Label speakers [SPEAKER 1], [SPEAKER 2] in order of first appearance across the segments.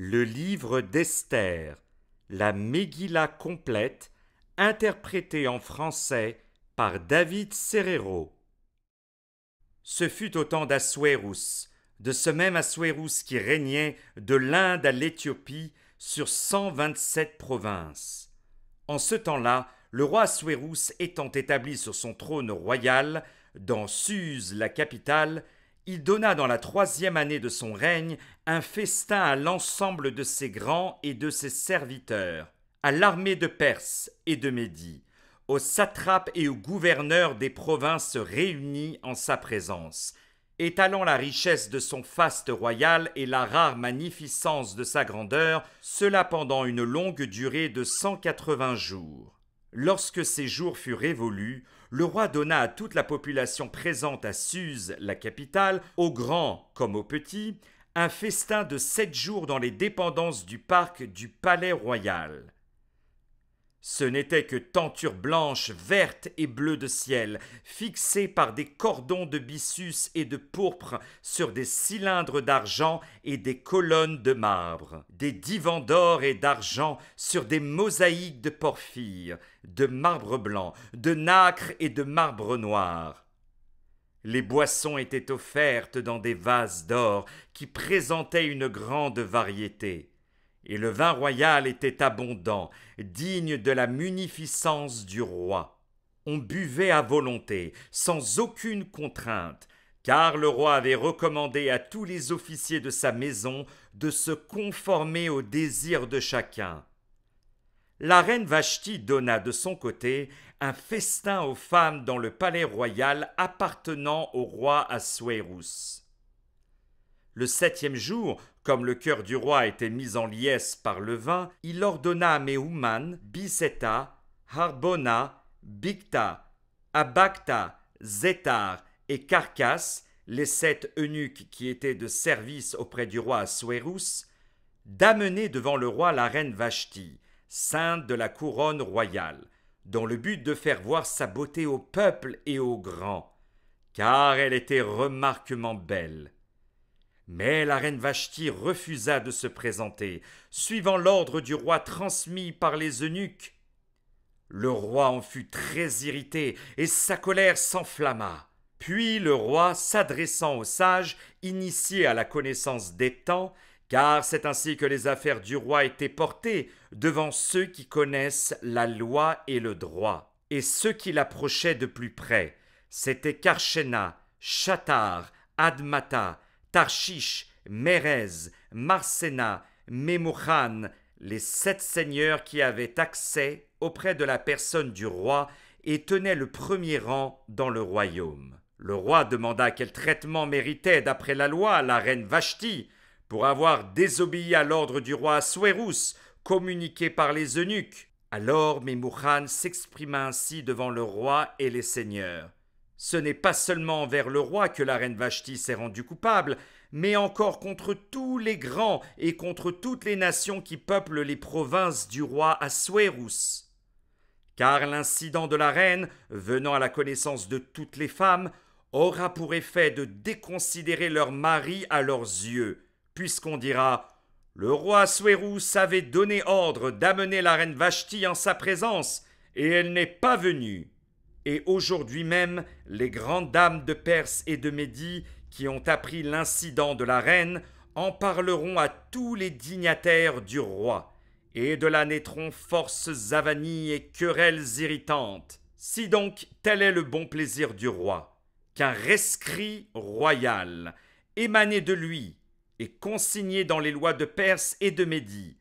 [SPEAKER 1] le livre d'Esther, la Megillah complète, interprétée en français par David Serrero. Ce fut au temps d'Assuérus, de ce même Assuérus qui régnait de l'Inde à l'Éthiopie sur 127 provinces. En ce temps-là, le roi Assuérus étant établi sur son trône royal, dans Suse, la capitale, il donna dans la troisième année de son règne un festin à l'ensemble de ses grands et de ses serviteurs, à l'armée de Perse et de Médie, aux satrapes et aux gouverneurs des provinces réunies en sa présence, étalant la richesse de son faste royal et la rare magnificence de sa grandeur, cela pendant une longue durée de cent quatre-vingts jours. Lorsque ces jours furent révolus, le roi donna à toute la population présente à Suse, la capitale, aux grands comme aux petits, un festin de sept jours dans les dépendances du parc du Palais royal. Ce n'était que tentures blanches, vertes et bleues de ciel, fixées par des cordons de byssus et de pourpre sur des cylindres d'argent et des colonnes de marbre, des divans d'or et d'argent sur des mosaïques de porphyre, de marbre blanc, de nacre et de marbre noir. Les boissons étaient offertes dans des vases d'or qui présentaient une grande variété et le vin royal était abondant, digne de la munificence du roi. On buvait à volonté, sans aucune contrainte, car le roi avait recommandé à tous les officiers de sa maison de se conformer aux désirs de chacun. La reine Vashti donna de son côté un festin aux femmes dans le palais royal appartenant au roi Assuérus. Le septième jour, comme le cœur du roi était mis en liesse par le vin, il ordonna à Mehuman, Biseta, Harbona, Bicta, Abakta, Zetar et Carcas, les sept eunuques qui étaient de service auprès du roi Suerus, d'amener devant le roi la reine Vashti, sainte de la couronne royale, dans le but de faire voir sa beauté au peuple et aux grands, car elle était remarquement belle. Mais la reine Vashti refusa de se présenter, suivant l'ordre du roi transmis par les eunuques. Le roi en fut très irrité, et sa colère s'enflamma. Puis le roi, s'adressant aux sages, initiés à la connaissance des temps, car c'est ainsi que les affaires du roi étaient portées devant ceux qui connaissent la loi et le droit, et ceux qui l'approchaient de plus près, c'étaient Karchena, Chatar, Admata, Tarchish, Mérez, Marsena, Memouhan, les sept seigneurs qui avaient accès auprès de la personne du roi et tenaient le premier rang dans le royaume. Le roi demanda quel traitement méritait, d'après la loi, la reine Vashti pour avoir désobéi à l'ordre du roi Suerus communiqué par les eunuques. Alors Memouhan s'exprima ainsi devant le roi et les seigneurs. Ce n'est pas seulement envers le roi que la reine Vashti s'est rendue coupable, mais encore contre tous les grands et contre toutes les nations qui peuplent les provinces du roi Assuérus. Car l'incident de la reine, venant à la connaissance de toutes les femmes, aura pour effet de déconsidérer leur mari à leurs yeux, puisqu'on dira Le roi Assuérus avait donné ordre d'amener la reine Vashti en sa présence, et elle n'est pas venue et aujourd'hui même les grandes dames de Perse et de Médie qui ont appris l'incident de la reine en parleront à tous les dignataires du roi, et de là naîtront forces avanies et querelles irritantes. Si donc tel est le bon plaisir du roi, qu'un rescrit royal, émané de lui et consigné dans les lois de Perse et de Médie,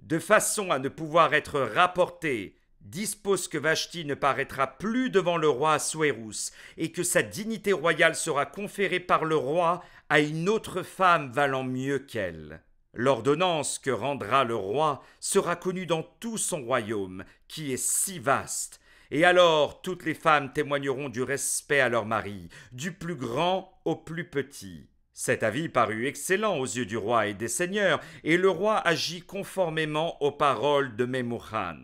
[SPEAKER 1] de façon à ne pouvoir être rapporté Dispose que Vashti ne paraîtra plus devant le roi Suerus et que sa dignité royale sera conférée par le roi à une autre femme valant mieux qu'elle. L'ordonnance que rendra le roi sera connue dans tout son royaume, qui est si vaste, et alors toutes les femmes témoigneront du respect à leur mari, du plus grand au plus petit. Cet avis parut excellent aux yeux du roi et des seigneurs, et le roi agit conformément aux paroles de Memouhan.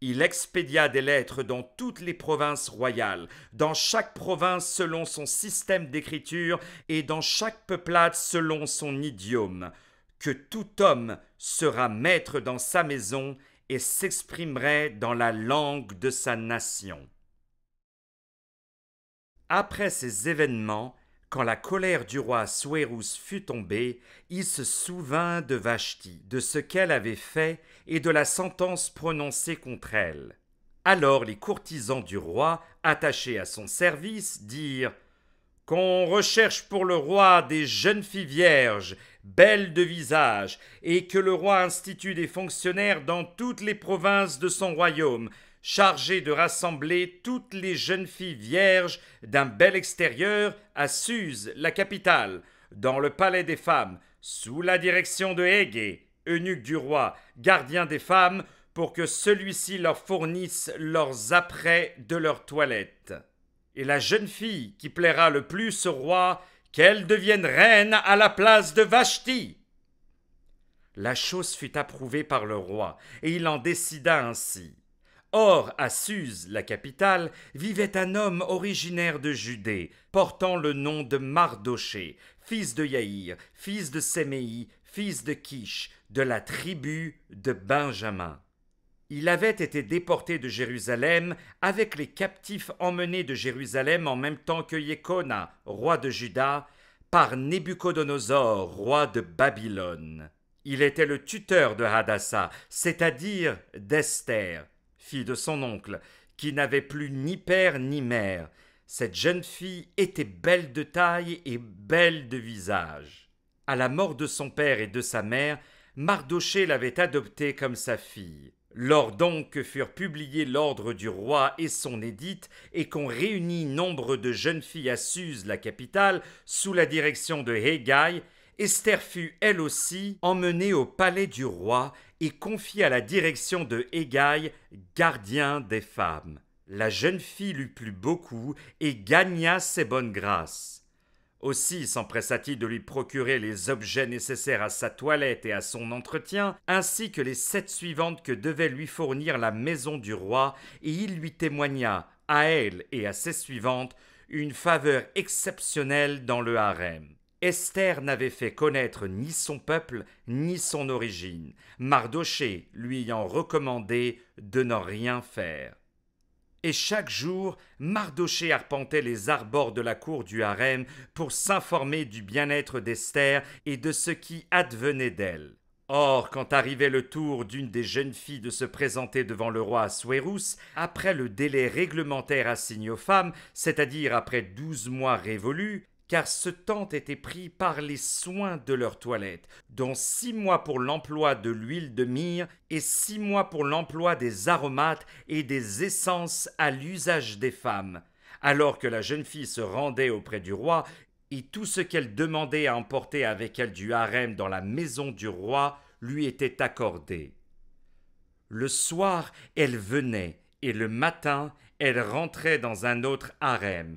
[SPEAKER 1] Il expédia des lettres dans toutes les provinces royales, dans chaque province selon son système d'écriture et dans chaque peuplade selon son idiome, que tout homme sera maître dans sa maison et s'exprimerait dans la langue de sa nation. Après ces événements, quand la colère du roi Suérus fut tombée, il se souvint de Vashti, de ce qu'elle avait fait et de la sentence prononcée contre elle. Alors les courtisans du roi, attachés à son service, dirent Qu'on recherche pour le roi des jeunes filles vierges, belles de visage, et que le roi institue des fonctionnaires dans toutes les provinces de son royaume, chargé de rassembler toutes les jeunes filles vierges d'un bel extérieur à Suse, la capitale, dans le palais des femmes, sous la direction de Hege, eunuque du roi, gardien des femmes, pour que celui-ci leur fournisse leurs apprêts de leur toilette. Et la jeune fille qui plaira le plus au roi, qu'elle devienne reine à la place de Vashti. La chose fut approuvée par le roi, et il en décida ainsi. Or, à Suse, la capitale, vivait un homme originaire de Judée, portant le nom de Mardoché, fils de Yaïr, fils de Séméi, fils de Kish, de la tribu de Benjamin. Il avait été déporté de Jérusalem avec les captifs emmenés de Jérusalem en même temps que Yécona, roi de Juda, par Nébuchodonosor, roi de Babylone. Il était le tuteur de Hadassa, c'est-à-dire d'Esther, fille de son oncle, qui n'avait plus ni père ni mère. Cette jeune fille était belle de taille et belle de visage. À la mort de son père et de sa mère, Mardoché l'avait adoptée comme sa fille. Lors donc que furent publiés l'ordre du roi et son édite, et qu'on réunit nombre de jeunes filles à Suse, la capitale, sous la direction de Hegai, Esther fut, elle aussi, emmenée au palais du roi et confiée à la direction de Hégaï, gardien des femmes. La jeune fille lui plut beaucoup et gagna ses bonnes grâces. Aussi s'empressa-t-il de lui procurer les objets nécessaires à sa toilette et à son entretien, ainsi que les sept suivantes que devait lui fournir la maison du roi, et il lui témoigna, à elle et à ses suivantes, une faveur exceptionnelle dans le harem. Esther n'avait fait connaître ni son peuple ni son origine, Mardoché lui ayant recommandé de n'en rien faire. Et chaque jour, Mardoché arpentait les arbores de la cour du harem pour s'informer du bien-être d'Esther et de ce qui advenait d'elle. Or, quand arrivait le tour d'une des jeunes filles de se présenter devant le roi Assuérus, après le délai réglementaire assigné aux femmes, c'est-à-dire après douze mois révolus, car ce temps était pris par les soins de leur toilette, dont six mois pour l'emploi de l'huile de myrrhe et six mois pour l'emploi des aromates et des essences à l'usage des femmes. Alors que la jeune fille se rendait auprès du roi, et tout ce qu'elle demandait à emporter avec elle du harem dans la maison du roi lui était accordé. Le soir, elle venait, et le matin, elle rentrait dans un autre harem,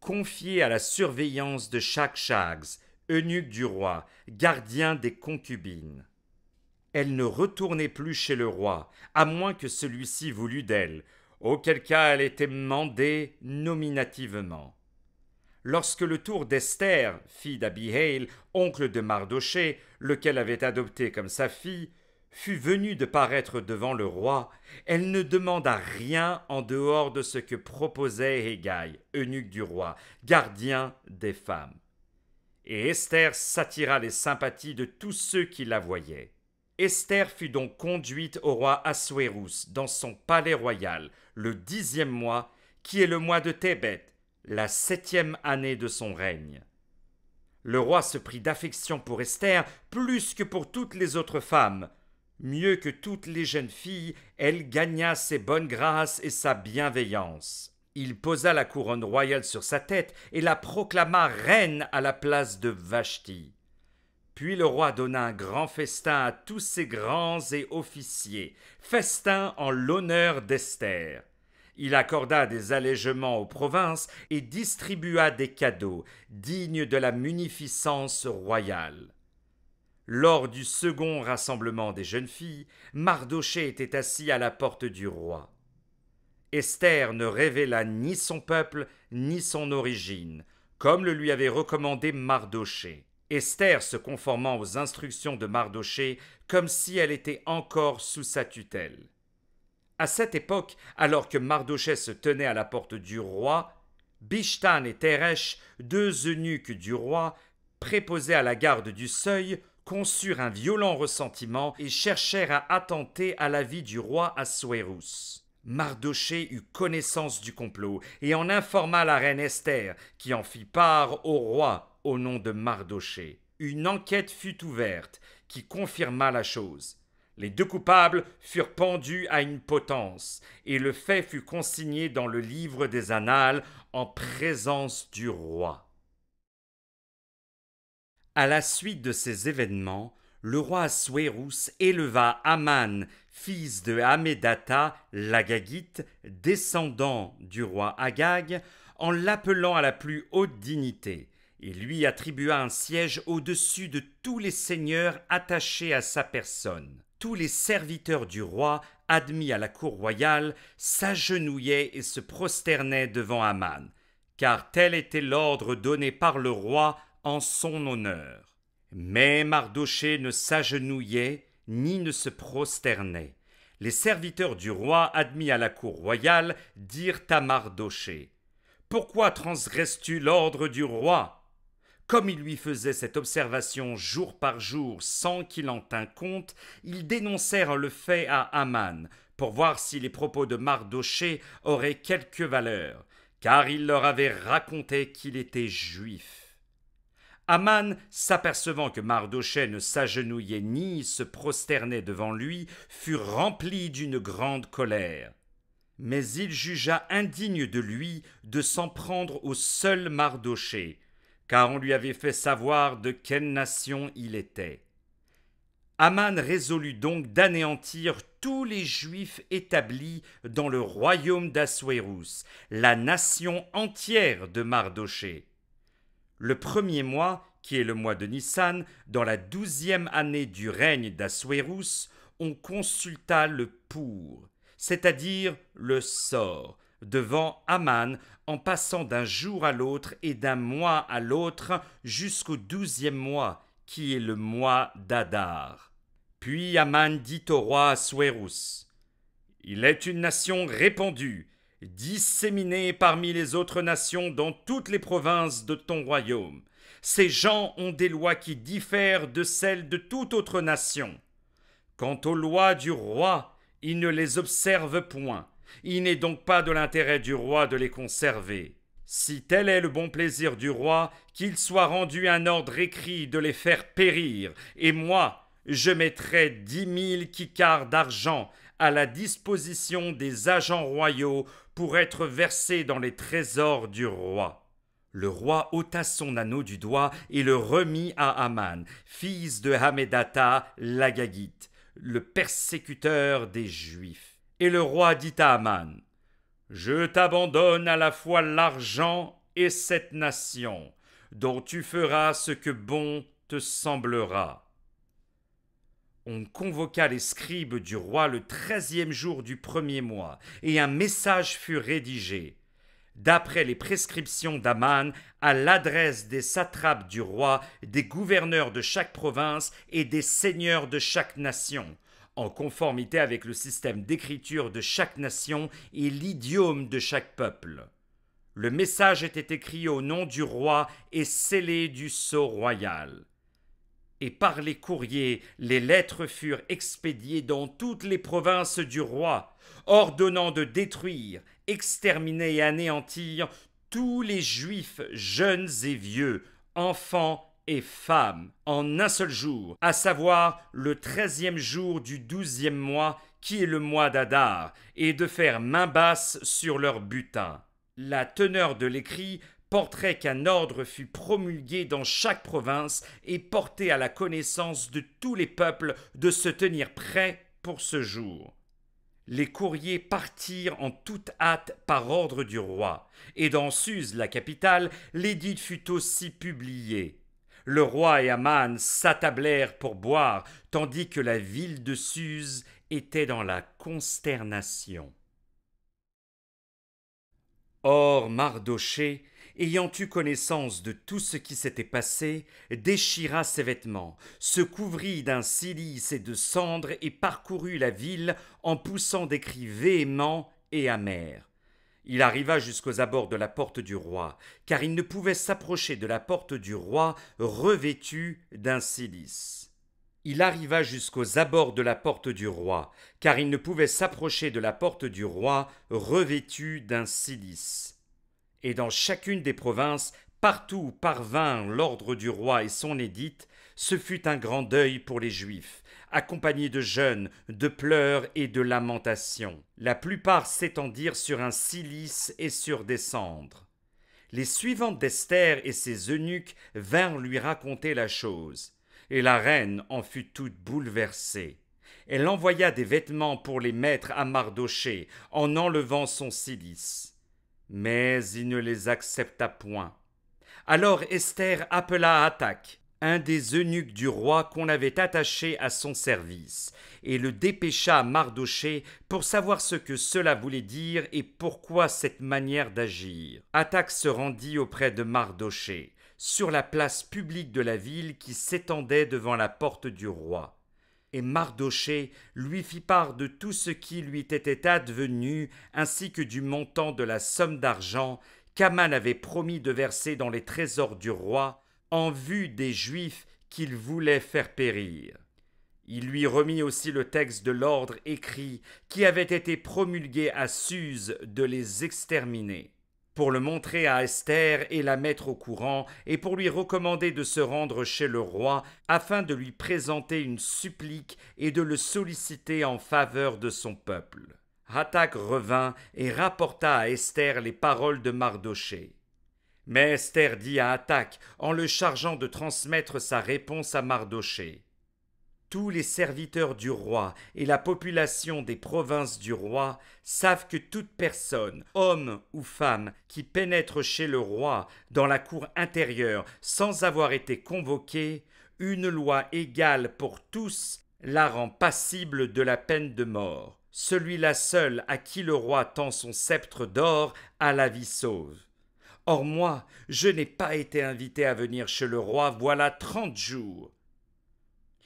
[SPEAKER 1] confiée à la surveillance de Shakshaks, eunuque du roi, gardien des concubines. Elle ne retournait plus chez le roi, à moins que celui-ci voulût d'elle, auquel cas elle était mandée nominativement. Lorsque le tour d'Esther, fille d'Abihail, oncle de Mardoché, lequel avait adopté comme sa fille, fut venue de paraître devant le roi, elle ne demanda rien en dehors de ce que proposait Hégaï, eunuque du roi, gardien des femmes. Et Esther s'attira les sympathies de tous ceux qui la voyaient. Esther fut donc conduite au roi Assuérus dans son palais royal, le dixième mois, qui est le mois de Thébet, la septième année de son règne. Le roi se prit d'affection pour Esther plus que pour toutes les autres femmes, Mieux que toutes les jeunes filles, elle gagna ses bonnes grâces et sa bienveillance. Il posa la couronne royale sur sa tête et la proclama reine à la place de Vashti. Puis le roi donna un grand festin à tous ses grands et officiers, festin en l'honneur d'Esther. Il accorda des allégements aux provinces et distribua des cadeaux dignes de la munificence royale. Lors du second rassemblement des jeunes filles, Mardoché était assis à la porte du roi. Esther ne révéla ni son peuple ni son origine, comme le lui avait recommandé Mardoché. Esther se conformant aux instructions de Mardoché, comme si elle était encore sous sa tutelle. À cette époque, alors que Mardochée se tenait à la porte du roi, Bishtan et Teresh, deux eunuques du roi, préposés à la garde du seuil, conçurent un violent ressentiment et cherchèrent à attenter à la vie du roi Assuérus. Mardoché eut connaissance du complot et en informa la reine Esther, qui en fit part au roi au nom de Mardoché. Une enquête fut ouverte qui confirma la chose. Les deux coupables furent pendus à une potence, et le fait fut consigné dans le livre des Annales en présence du roi. À la suite de ces événements, le roi Assuérus éleva Aman, fils de Hamédata l'Agagite, descendant du roi Agag, en l'appelant à la plus haute dignité, et lui attribua un siège au-dessus de tous les seigneurs attachés à sa personne. Tous les serviteurs du roi, admis à la cour royale, s'agenouillaient et se prosternaient devant Aman, car tel était l'ordre donné par le roi en son honneur. Mais Mardoché ne s'agenouillait ni ne se prosternait. Les serviteurs du roi, admis à la cour royale, dirent à Mardoché Pourquoi transgresses-tu l'ordre du roi Comme il lui faisait cette observation jour par jour sans qu'il en tînt compte, ils dénoncèrent le fait à Aman pour voir si les propos de Mardoché auraient quelque valeur, car il leur avait raconté qu'il était juif. Aman, s'apercevant que Mardochée ne s'agenouillait ni se prosternait devant lui, fut rempli d'une grande colère. Mais il jugea indigne de lui de s'en prendre au seul Mardochée, car on lui avait fait savoir de quelle nation il était. Aman résolut donc d'anéantir tous les Juifs établis dans le royaume d'Assuérus, la nation entière de Mardochée le premier mois, qui est le mois de Nissan, dans la douzième année du règne d'Assuérus, on consulta le pour, c'est-à-dire le sort, devant Aman, en passant d'un jour à l'autre et d'un mois à l'autre jusqu'au douzième mois, qui est le mois d'Adar. Puis Aman dit au roi Assuérus Il est une nation répandue, disséminés parmi les autres nations dans toutes les provinces de ton royaume. Ces gens ont des lois qui diffèrent de celles de toute autre nation. Quant aux lois du roi, ils ne les observent point. Il n'est donc pas de l'intérêt du roi de les conserver. Si tel est le bon plaisir du roi, qu'il soit rendu un ordre écrit de les faire périr, et moi, je mettrai dix mille kikars d'argent à la disposition des agents royaux pour être versé dans les trésors du roi. Le roi ôta son anneau du doigt et le remit à Aman, fils de Hamedata l'Agagite, le persécuteur des Juifs. Et le roi dit à Aman Je t'abandonne à la fois l'argent et cette nation, dont tu feras ce que bon te semblera on convoqua les scribes du roi le treizième jour du premier mois, et un message fut rédigé, d'après les prescriptions d'Aman, à l'adresse des satrapes du roi, des gouverneurs de chaque province et des seigneurs de chaque nation, en conformité avec le système d'écriture de chaque nation et l'idiome de chaque peuple. Le message était écrit au nom du roi et scellé du sceau royal et par les courriers, les lettres furent expédiées dans toutes les provinces du roi, ordonnant de détruire, exterminer et anéantir tous les juifs jeunes et vieux, enfants et femmes, en un seul jour, à savoir le treizième jour du douzième mois, qui est le mois d'Adar, et de faire main basse sur leur butin. La teneur de l'écrit portrait qu'un ordre fut promulgué dans chaque province et porté à la connaissance de tous les peuples de se tenir prêts pour ce jour. Les courriers partirent en toute hâte par ordre du roi, et dans Suse, la capitale, l'édit fut aussi publié. Le roi et Aman s'attablèrent pour boire, tandis que la ville de Suse était dans la consternation. Or Mardochée ayant eu connaissance de tout ce qui s'était passé, déchira ses vêtements, se couvrit d'un cilice et de cendres et parcourut la ville en poussant des cris véhéments et amers. Il arriva jusqu'aux abords de la porte du roi, car il ne pouvait s'approcher de la porte du roi revêtu d'un cilice. Il arriva jusqu'aux abords de la porte du roi, car il ne pouvait s'approcher de la porte du roi revêtu d'un cilice. Et dans chacune des provinces, partout où parvint l'ordre du roi et son édite, ce fut un grand deuil pour les Juifs, accompagné de jeûnes, de pleurs et de lamentations. La plupart s'étendirent sur un cilice et sur des cendres. Les suivantes d'Esther et ses eunuques vinrent lui raconter la chose, et la reine en fut toute bouleversée. Elle envoya des vêtements pour les mettre à Mardochée en enlevant son cilice. Mais il ne les accepta point. Alors Esther appela Attaque, un des eunuques du roi qu'on avait attaché à son service, et le dépêcha à Mardoché pour savoir ce que cela voulait dire et pourquoi cette manière d'agir. Attaque se rendit auprès de Mardoché, sur la place publique de la ville qui s'étendait devant la porte du roi. Et Mardoché lui fit part de tout ce qui lui était advenu, ainsi que du montant de la somme d'argent qu'Aman avait promis de verser dans les trésors du roi, en vue des Juifs qu'il voulait faire périr. Il lui remit aussi le texte de l'ordre écrit qui avait été promulgué à Suse de les exterminer pour le montrer à Esther et la mettre au courant, et pour lui recommander de se rendre chez le roi, afin de lui présenter une supplique et de le solliciter en faveur de son peuple. Hatak revint et rapporta à Esther les paroles de Mardochée. Mais Esther dit à Hatak, en le chargeant de transmettre sa réponse à Mardochée tous les serviteurs du roi et la population des provinces du roi savent que toute personne, homme ou femme, qui pénètre chez le roi dans la cour intérieure sans avoir été convoquée, une loi égale pour tous la rend passible de la peine de mort. Celui-là seul à qui le roi tend son sceptre d'or a la vie sauve. Or moi, je n'ai pas été invité à venir chez le roi voilà trente jours.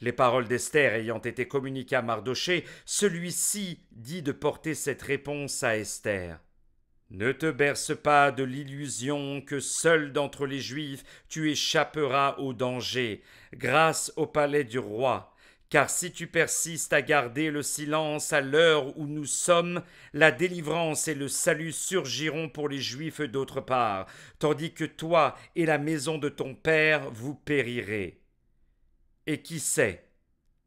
[SPEAKER 1] Les paroles d'Esther ayant été communiquées à Mardochée, celui-ci dit de porter cette réponse à Esther. Ne te berce pas de l'illusion que seul d'entre les Juifs tu échapperas au danger, grâce au palais du roi, car si tu persistes à garder le silence à l'heure où nous sommes, la délivrance et le salut surgiront pour les Juifs d'autre part, tandis que toi et la maison de ton Père vous périrez. Et qui sait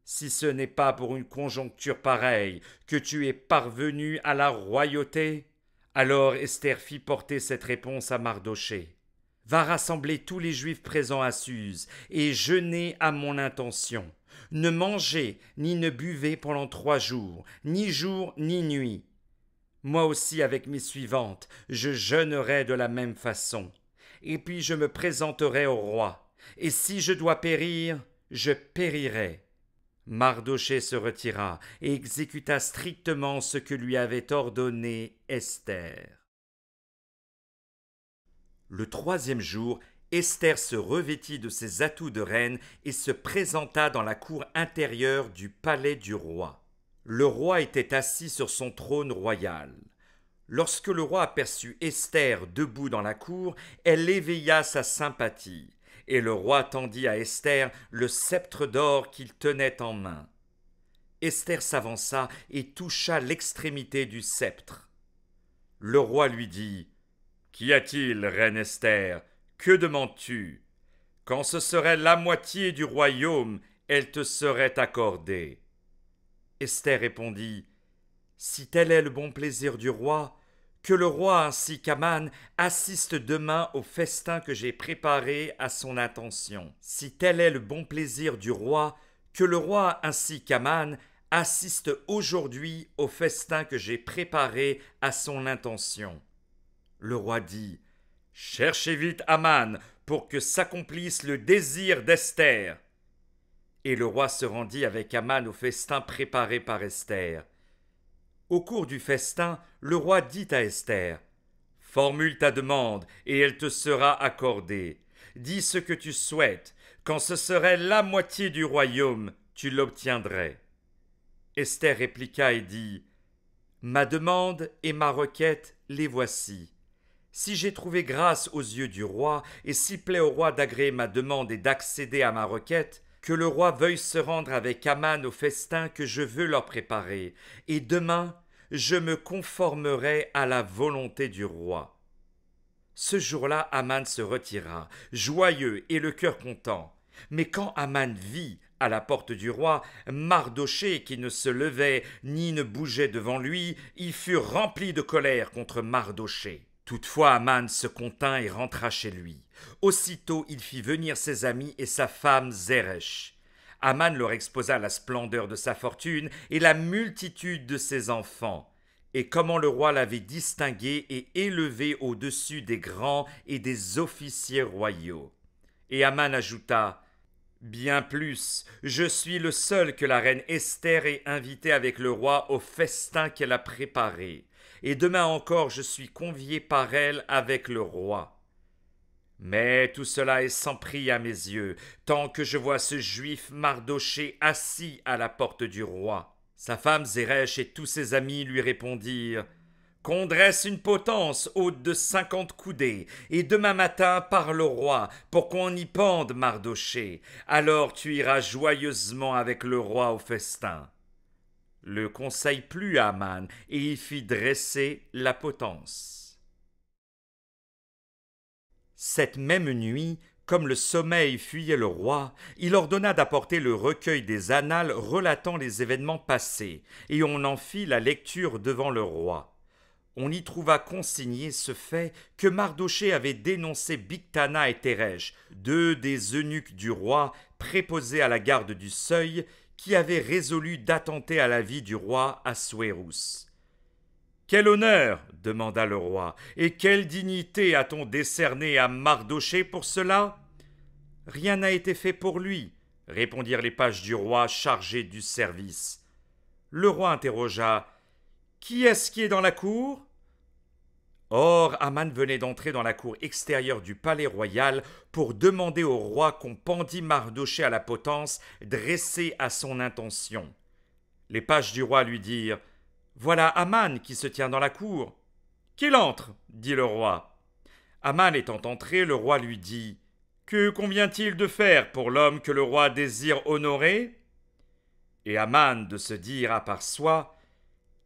[SPEAKER 1] si ce n'est pas pour une conjoncture pareille que tu es parvenu à la royauté Alors Esther fit porter cette réponse à Mardochée. Va rassembler tous les Juifs présents à Suse, et jeûnez à mon intention. Ne mangez ni ne buvez pendant trois jours, ni jour ni nuit. Moi aussi avec mes suivantes, je jeûnerai de la même façon. Et puis je me présenterai au roi. Et si je dois périr, je périrai. Mardochée se retira et exécuta strictement ce que lui avait ordonné Esther. Le troisième jour, Esther se revêtit de ses atouts de reine et se présenta dans la cour intérieure du palais du roi. Le roi était assis sur son trône royal. Lorsque le roi aperçut Esther debout dans la cour, elle éveilla sa sympathie et le roi tendit à Esther le sceptre d'or qu'il tenait en main. Esther s'avança et toucha l'extrémité du sceptre. Le roi lui dit Qu'y a-t-il, reine Esther Que demandes-tu Quand ce serait la moitié du royaume, elle te serait accordée. Esther répondit Si tel est le bon plaisir du roi, que le roi ainsi qu'Aman assiste demain au festin que j'ai préparé à son intention. Si tel est le bon plaisir du roi, que le roi ainsi qu'Aman assiste aujourd'hui au festin que j'ai préparé à son intention. Le roi dit Cherchez vite Aman pour que s'accomplisse le désir d'Esther. Et le roi se rendit avec Aman au festin préparé par Esther. Au cours du festin, le roi dit à Esther Formule ta demande, et elle te sera accordée. Dis ce que tu souhaites. Quand ce serait la moitié du royaume, tu l'obtiendrais. Esther répliqua et dit Ma demande et ma requête les voici. Si j'ai trouvé grâce aux yeux du roi, et s'il plaît au roi d'agréer ma demande et d'accéder à ma requête, que le roi veuille se rendre avec Aman au festin que je veux leur préparer, et demain je me conformerai à la volonté du roi. Ce jour-là, Aman se retira, joyeux et le cœur content. Mais quand Aman vit à la porte du roi Mardoché qui ne se levait ni ne bougeait devant lui, il fut rempli de colère contre Mardoché. Toutefois Aman se contint et rentra chez lui. Aussitôt il fit venir ses amis et sa femme Zeresh. Aman leur exposa la splendeur de sa fortune et la multitude de ses enfants, et comment le roi l'avait distingué et élevé au-dessus des grands et des officiers royaux. Et Aman ajouta Bien plus, je suis le seul que la reine Esther ait invité avec le roi au festin qu'elle a préparé et demain encore je suis convié par elle avec le roi. Mais tout cela est sans prix à mes yeux, tant que je vois ce juif mardoché assis à la porte du roi. Sa femme Zérèche et tous ses amis lui répondirent Qu'on dresse une potence haute de cinquante coudées, et demain matin par le roi, pour qu'on y pende Mardoché. Alors tu iras joyeusement avec le roi au festin le conseil plut à Aman et y fit dresser la potence. Cette même nuit, comme le sommeil fuyait le roi, il ordonna d'apporter le recueil des annales relatant les événements passés, et on en fit la lecture devant le roi. On y trouva consigné ce fait que Mardoché avait dénoncé Bictana et Thérèche, deux des eunuques du roi préposés à la garde du seuil, qui avait résolu d'attenter à la vie du roi Assuérus. Quel honneur demanda le roi, et quelle dignité a-t-on décerné à Mardoché pour cela Rien n'a été fait pour lui, répondirent les pages du roi chargés du service. Le roi interrogea Qui est-ce qui est dans la cour Or, Aman venait d'entrer dans la cour extérieure du palais royal pour demander au roi qu'on pendît Mardoché à la potence, dressée à son intention. Les pages du roi lui dirent Voilà Aman qui se tient dans la cour. Qu'il entre, dit le roi. Aman étant entré, le roi lui dit Que convient-il de faire pour l'homme que le roi désire honorer Et Aman de se dire à part soi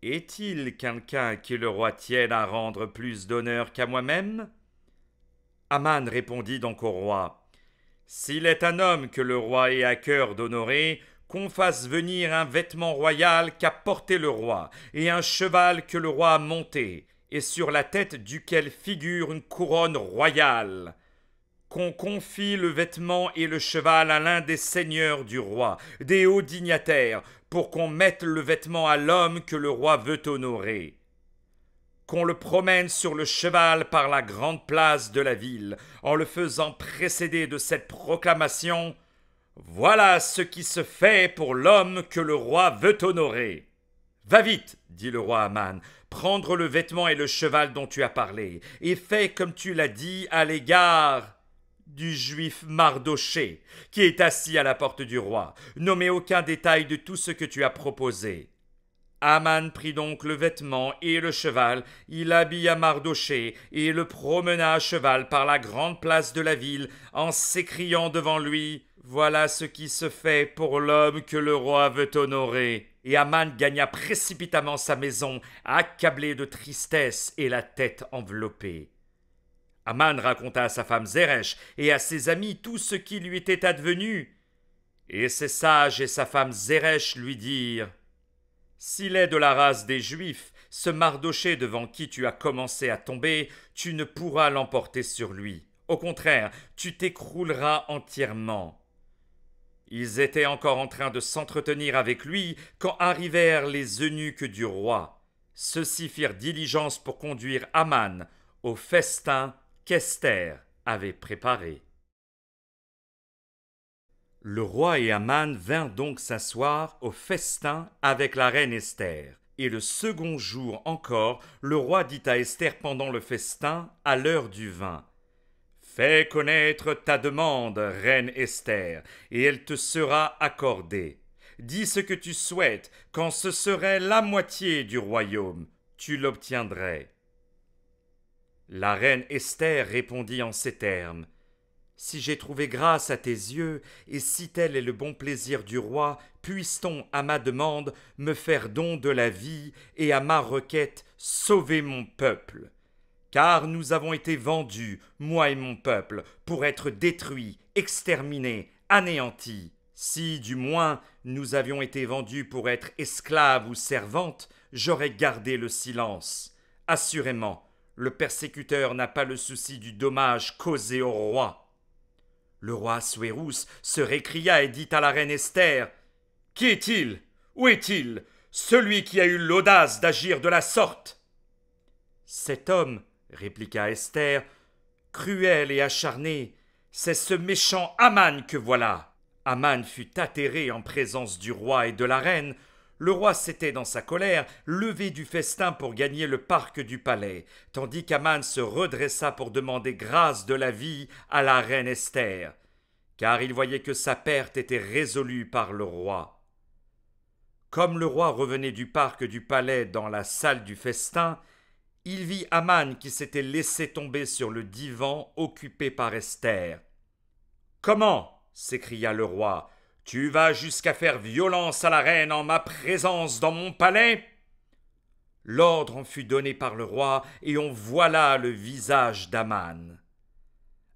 [SPEAKER 1] est-il quelqu'un qui le roi tienne à rendre plus d'honneur qu'à moi-même Aman répondit donc au roi S'il est un homme que le roi ait à cœur d'honorer, qu'on fasse venir un vêtement royal qu'a porté le roi, et un cheval que le roi a monté, et sur la tête duquel figure une couronne royale qu'on confie le vêtement et le cheval à l'un des seigneurs du roi, des hauts dignataires, pour qu'on mette le vêtement à l'homme que le roi veut honorer, qu'on le promène sur le cheval par la grande place de la ville, en le faisant précéder de cette proclamation Voilà ce qui se fait pour l'homme que le roi veut honorer. Va vite, dit le roi Aman, prendre le vêtement et le cheval dont tu as parlé, et fais comme tu l'as dit à l'égard du juif Mardoché, qui est assis à la porte du roi. Nommez aucun détail de tout ce que tu as proposé. Aman prit donc le vêtement et le cheval, il habilla Mardoché et le promena à cheval par la grande place de la ville en s'écriant devant lui Voilà ce qui se fait pour l'homme que le roi veut honorer. Et Aman gagna précipitamment sa maison, accablé de tristesse et la tête enveloppée. Aman raconta à sa femme Zeresh et à ses amis tout ce qui lui était advenu. Et ses sages et sa femme Zeresh lui dirent S'il est de la race des Juifs, ce mardoché devant qui tu as commencé à tomber, tu ne pourras l'emporter sur lui. Au contraire, tu t'écrouleras entièrement. Ils étaient encore en train de s'entretenir avec lui quand arrivèrent les eunuques du roi. Ceux-ci firent diligence pour conduire Aman au festin qu'Esther avait préparé. Le roi et Aman vinrent donc s'asseoir au festin avec la reine Esther. Et le second jour encore, le roi dit à Esther pendant le festin, à l'heure du vin, Fais connaître ta demande, reine Esther, et elle te sera accordée. Dis ce que tu souhaites, quand ce serait la moitié du royaume, tu l'obtiendrais. La reine Esther répondit en ces termes. Si j'ai trouvé grâce à tes yeux, et si tel est le bon plaisir du roi, puisse-t-on, à ma demande, me faire don de la vie, et à ma requête, sauver mon peuple. Car nous avons été vendus, moi et mon peuple, pour être détruits, exterminés, anéantis. Si, du moins, nous avions été vendus pour être esclaves ou servantes, j'aurais gardé le silence. Assurément, le persécuteur n'a pas le souci du dommage causé au roi. Le roi Suérous se récria et dit à la reine Esther Qui est-il Où est-il Celui qui a eu l'audace d'agir de la sorte Cet homme, répliqua Esther, cruel et acharné, c'est ce méchant Aman que voilà. Aman fut atterré en présence du roi et de la reine, le roi s'était, dans sa colère, levé du festin pour gagner le parc du palais, tandis qu'Aman se redressa pour demander grâce de la vie à la reine Esther, car il voyait que sa perte était résolue par le roi. Comme le roi revenait du parc du palais dans la salle du festin, il vit Aman qui s'était laissé tomber sur le divan occupé par Esther. Comment s'écria le roi. Tu vas jusqu'à faire violence à la reine en ma présence dans mon palais L'ordre en fut donné par le roi, et on voila le visage d'Aman.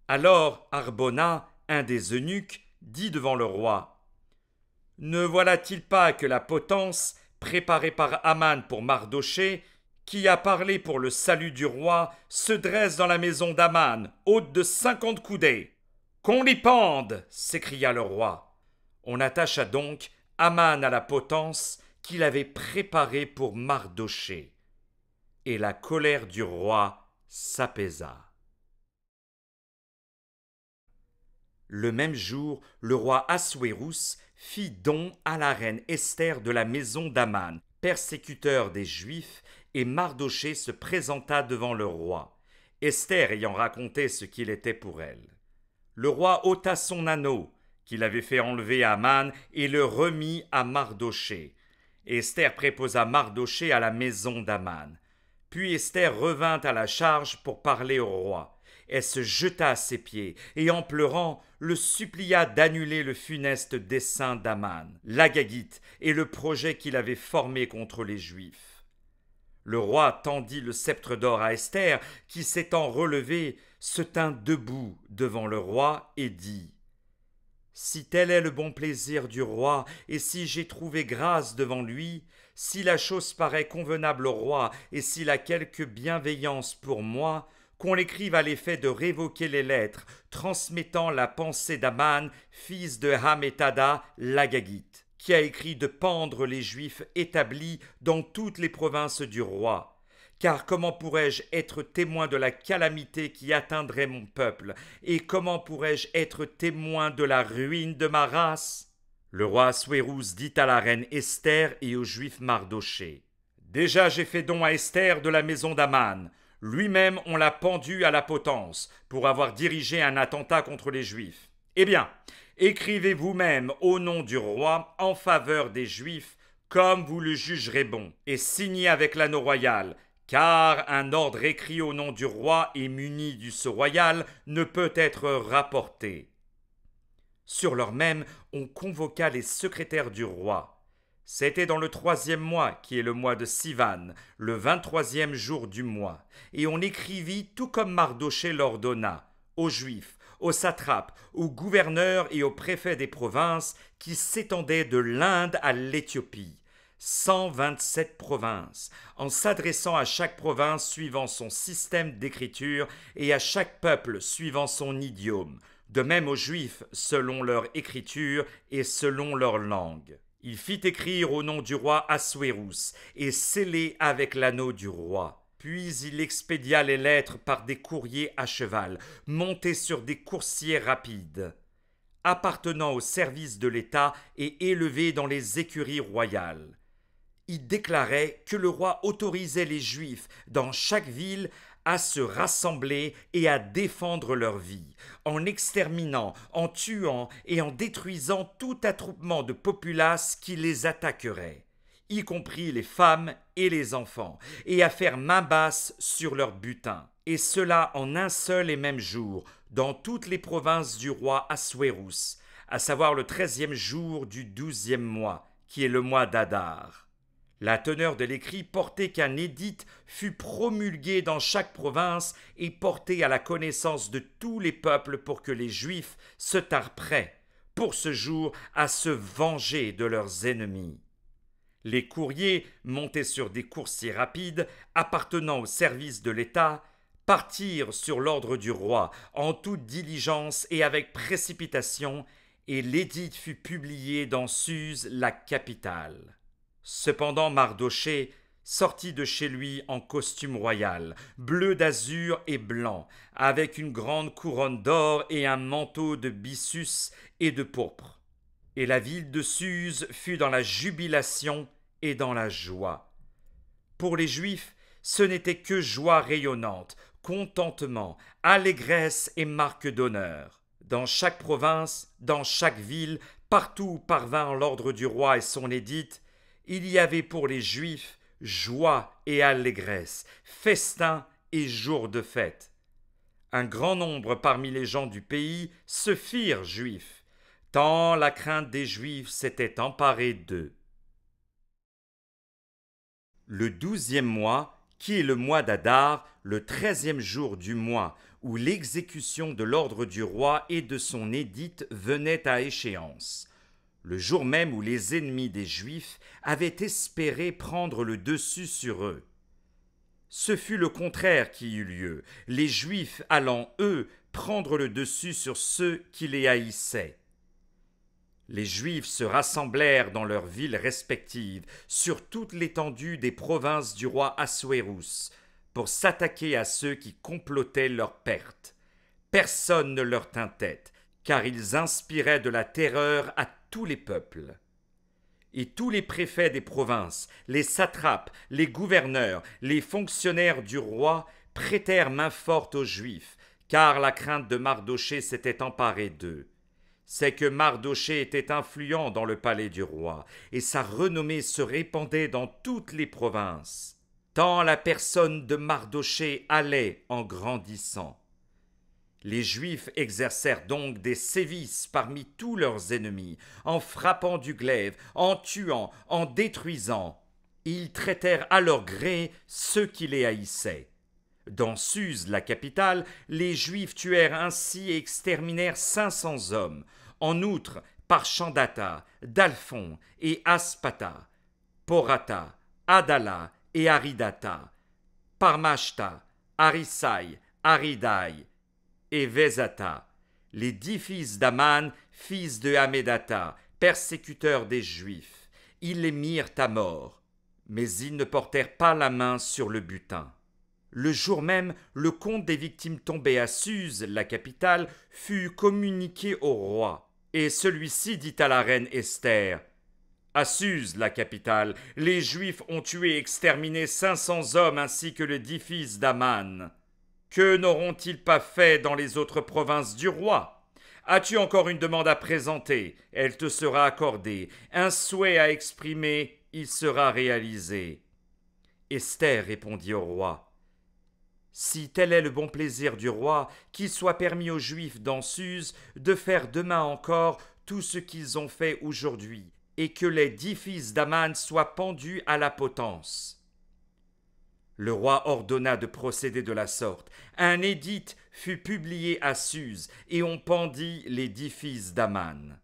[SPEAKER 1] Alors Arbona, un des eunuques, dit devant le roi Ne voilà-t-il pas que la potence, préparée par Aman pour Mardoché, qui a parlé pour le salut du roi, se dresse dans la maison d'Aman, haute de cinquante coudées Qu'on l'y pende s'écria le roi. On attacha donc Aman à la potence qu'il avait préparée pour Mardoché. Et la colère du roi s'apaisa. Le même jour, le roi Assuérus fit don à la reine Esther de la maison d'Aman, persécuteur des Juifs, et Mardoché se présenta devant le roi, Esther ayant raconté ce qu'il était pour elle. Le roi ôta son anneau, qu'il avait fait enlever à Aman et le remit à Mardoché. Esther préposa Mardoché à la maison d'Aman. Puis Esther revint à la charge pour parler au roi. Elle se jeta à ses pieds et en pleurant le supplia d'annuler le funeste dessein d'Aman, l'Agagite, et le projet qu'il avait formé contre les Juifs. Le roi tendit le sceptre d'or à Esther, qui s'étant relevée, se tint debout devant le roi et dit si tel est le bon plaisir du roi, et si j'ai trouvé grâce devant lui, si la chose paraît convenable au roi, et s'il a quelque bienveillance pour moi, qu'on l'écrive à l'effet de révoquer les lettres, transmettant la pensée d'Aman, fils de Hametada, l'Agagite, qui a écrit de pendre les Juifs établis dans toutes les provinces du roi car comment pourrais-je être témoin de la calamité qui atteindrait mon peuple, et comment pourrais-je être témoin de la ruine de ma race Le roi Assuérus dit à la reine Esther et au juif Mardoché Déjà j'ai fait don à Esther de la maison d'Aman. Lui-même on l'a pendu à la potence pour avoir dirigé un attentat contre les juifs. Eh bien, écrivez vous-même au nom du roi en faveur des Juifs, comme vous le jugerez bon, et signez avec l'anneau royal car un ordre écrit au nom du roi et muni du sceau royal ne peut être rapporté. Sur leur même, on convoqua les secrétaires du roi. C'était dans le troisième mois, qui est le mois de Sivan, le vingt-troisième jour du mois, et on écrivit tout comme Mardoché l'ordonna, aux Juifs, aux satrapes, aux gouverneurs et aux préfets des provinces qui s'étendaient de l'Inde à l'Éthiopie 127 provinces, en s'adressant à chaque province suivant son système d'écriture et à chaque peuple suivant son idiome, de même aux Juifs selon leur écriture et selon leur langue. Il fit écrire au nom du roi Assuérus et sceller avec l'anneau du roi. Puis il expédia les lettres par des courriers à cheval, montés sur des coursiers rapides, appartenant au service de l'État et élevés dans les écuries royales. Il déclarait que le roi autorisait les Juifs dans chaque ville à se rassembler et à défendre leur vie, en exterminant, en tuant et en détruisant tout attroupement de populace qui les attaquerait, y compris les femmes et les enfants, et à faire main basse sur leur butin, et cela en un seul et même jour, dans toutes les provinces du roi Assuérus, à savoir le treizième jour du douzième mois, qui est le mois d'Adar. La teneur de l'écrit portait qu'un édit fut promulgué dans chaque province et porté à la connaissance de tous les peuples pour que les Juifs se tinrent pour ce jour, à se venger de leurs ennemis. Les courriers, montés sur des coursiers rapides, appartenant au service de l'État, partirent sur l'ordre du roi, en toute diligence et avec précipitation, et l'édit fut publié dans Suse, la capitale. Cependant Mardochée sortit de chez lui en costume royal, bleu d'azur et blanc, avec une grande couronne d'or et un manteau de byssus et de pourpre. Et la ville de Suse fut dans la jubilation et dans la joie. Pour les Juifs, ce n'était que joie rayonnante, contentement, allégresse et marque d'honneur. Dans chaque province, dans chaque ville, partout où parvint l'ordre du roi et son édite, il y avait pour les Juifs joie et allégresse, festins et jours de fête. Un grand nombre parmi les gens du pays se firent juifs, tant la crainte des Juifs s'était emparée d'eux. Le douzième mois, qui est le mois d'Adar, le treizième jour du mois, où l'exécution de l'ordre du roi et de son édite venait à échéance le jour même où les ennemis des Juifs avaient espéré prendre le dessus sur eux. Ce fut le contraire qui eut lieu, les Juifs allant, eux, prendre le dessus sur ceux qui les haïssaient. Les Juifs se rassemblèrent dans leurs villes respectives, sur toute l'étendue des provinces du roi Assuérus, pour s'attaquer à ceux qui complotaient leur perte. Personne ne leur tint tête, car ils inspiraient de la terreur à les peuples. Et tous les préfets des provinces, les satrapes, les gouverneurs, les fonctionnaires du roi prêtèrent main forte aux Juifs, car la crainte de Mardochée s'était emparée d'eux. C'est que Mardochée était influent dans le palais du roi, et sa renommée se répandait dans toutes les provinces. Tant la personne de Mardochée allait en grandissant. Les Juifs exercèrent donc des sévices parmi tous leurs ennemis, en frappant du glaive, en tuant, en détruisant. Ils traitèrent à leur gré ceux qui les haïssaient. Dans Suse, la capitale, les Juifs tuèrent ainsi et exterminèrent cinq cents hommes, en outre par Chandata, Dalphon et Aspata, Porata, Adala et Aridata, Parmashta, Arisai, Aridai, et Vezata, les dix fils d'Aman, fils de Hamédata, persécuteurs des Juifs. Ils les mirent à mort, mais ils ne portèrent pas la main sur le butin. Le jour même, le compte des victimes tombées à Suse, la capitale, fut communiqué au roi, et celui-ci dit à la reine Esther à Suse, la capitale, les Juifs ont tué et exterminé cinq cents hommes ainsi que les dix fils d'Aman. Que n'auront-ils pas fait dans les autres provinces du roi As-tu encore une demande à présenter Elle te sera accordée. Un souhait à exprimer Il sera réalisé. Esther répondit au roi. Si tel est le bon plaisir du roi, qu'il soit permis aux Juifs dans de faire demain encore tout ce qu'ils ont fait aujourd'hui, et que les dix fils d'Aman soient pendus à la potence. Le roi ordonna de procéder de la sorte. Un édit fut publié à Suse, et on pendit les dix fils d'Aman.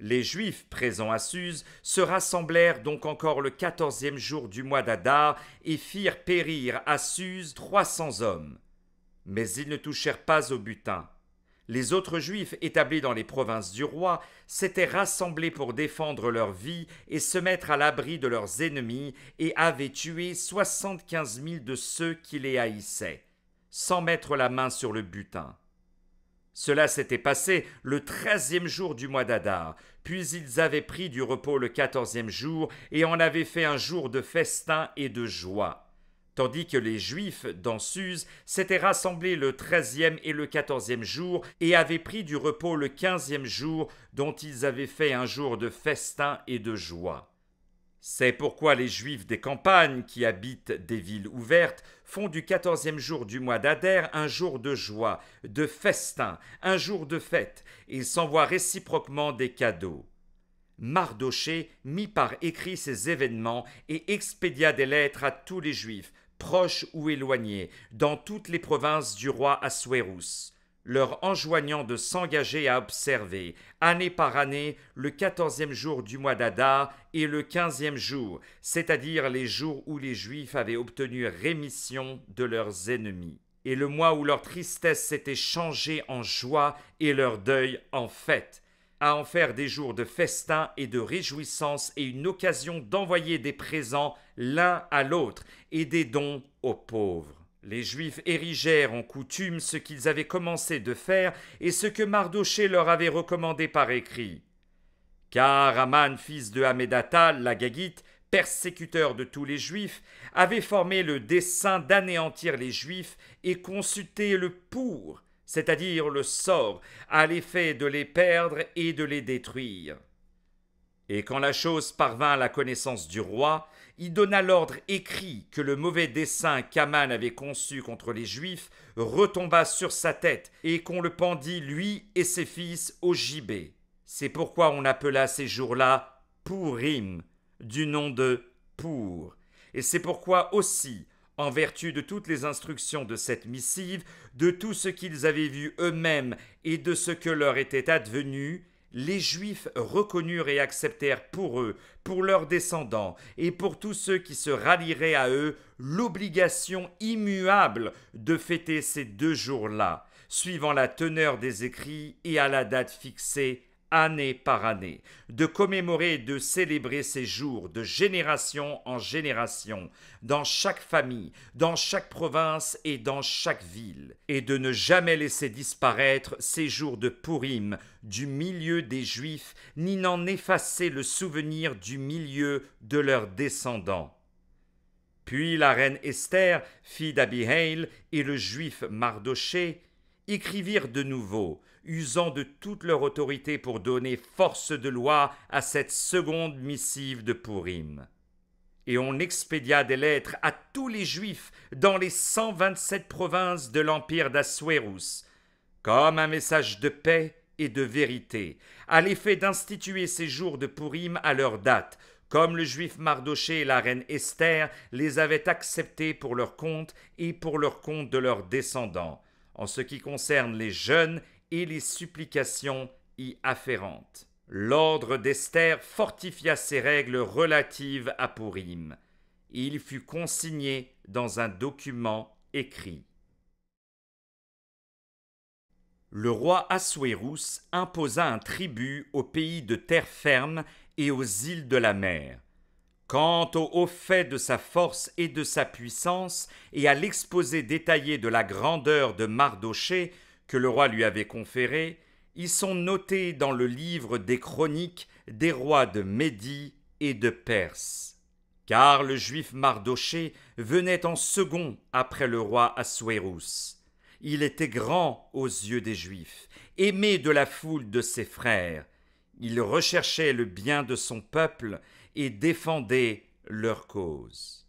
[SPEAKER 1] Les Juifs présents à Suse se rassemblèrent donc encore le quatorzième jour du mois d'Adar et firent périr à Suse trois cents hommes. Mais ils ne touchèrent pas au butin. Les autres Juifs établis dans les provinces du roi s'étaient rassemblés pour défendre leur vie et se mettre à l'abri de leurs ennemis et avaient tué soixante-quinze mille de ceux qui les haïssaient, sans mettre la main sur le butin. Cela s'était passé le treizième jour du mois d'Adar, puis ils avaient pris du repos le quatorzième jour et en avaient fait un jour de festin et de joie tandis que les Juifs dans Suse s'étaient rassemblés le treizième et le quatorzième jour et avaient pris du repos le quinzième jour dont ils avaient fait un jour de festin et de joie. C'est pourquoi les Juifs des campagnes qui habitent des villes ouvertes font du quatorzième jour du mois d'Adère un jour de joie, de festin, un jour de fête, et s'envoient réciproquement des cadeaux. Mardoché mit par écrit ces événements et expédia des lettres à tous les Juifs, proches ou éloignés, dans toutes les provinces du roi Assuérus, leur enjoignant de s'engager à observer, année par année, le quatorzième jour du mois d'Adar et le quinzième jour, c'est-à-dire les jours où les Juifs avaient obtenu rémission de leurs ennemis, et le mois où leur tristesse s'était changée en joie et leur deuil en fête à en faire des jours de festin et de réjouissance et une occasion d'envoyer des présents l'un à l'autre et des dons aux pauvres. Les Juifs érigèrent en coutume ce qu'ils avaient commencé de faire et ce que Mardochée leur avait recommandé par écrit. Car Aman, fils de la Gagite, persécuteur de tous les Juifs, avait formé le dessein d'anéantir les Juifs et consulter le pour c'est-à-dire le sort, à l'effet de les perdre et de les détruire. Et quand la chose parvint à la connaissance du roi, il donna l'ordre écrit que le mauvais dessein qu'Aman avait conçu contre les Juifs retomba sur sa tête, et qu'on le pendit lui et ses fils au gibet. C'est pourquoi on appela ces jours-là Pourim, du nom de Pour. Et c'est pourquoi aussi en vertu de toutes les instructions de cette missive, de tout ce qu'ils avaient vu eux-mêmes et de ce que leur était advenu, les Juifs reconnurent et acceptèrent pour eux, pour leurs descendants et pour tous ceux qui se rallieraient à eux l'obligation immuable de fêter ces deux jours-là, suivant la teneur des écrits et à la date fixée année par année, de commémorer et de célébrer ces jours de génération en génération, dans chaque famille, dans chaque province et dans chaque ville, et de ne jamais laisser disparaître ces jours de Pourim du milieu des Juifs, ni n'en effacer le souvenir du milieu de leurs descendants. Puis la reine Esther, fille d'Abihail, et le juif Mardoché écrivirent de nouveau usant de toute leur autorité pour donner force de loi à cette seconde missive de Pourim. Et on expédia des lettres à tous les Juifs dans les 127 provinces de l'empire d'Assuérus, comme un message de paix et de vérité, à l'effet d'instituer ces jours de Pourim à leur date, comme le juif Mardoché et la reine Esther les avaient acceptés pour leur compte et pour leur compte de leurs descendants. En ce qui concerne les jeunes et les supplications y afférentes. L'ordre d'Esther fortifia ses règles relatives à Pourim. Il fut consigné dans un document écrit. Le roi Assuérus imposa un tribut aux pays de terre ferme et aux îles de la mer. Quant au haut fait de sa force et de sa puissance, et à l'exposé détaillé de la grandeur de Mardochée, que le roi lui avait conféré, ils sont notés dans le livre des chroniques des rois de Médie et de Perse. Car le juif Mardoché venait en second après le roi Assuérus. Il était grand aux yeux des Juifs, aimé de la foule de ses frères. Il recherchait le bien de son peuple et défendait leur cause.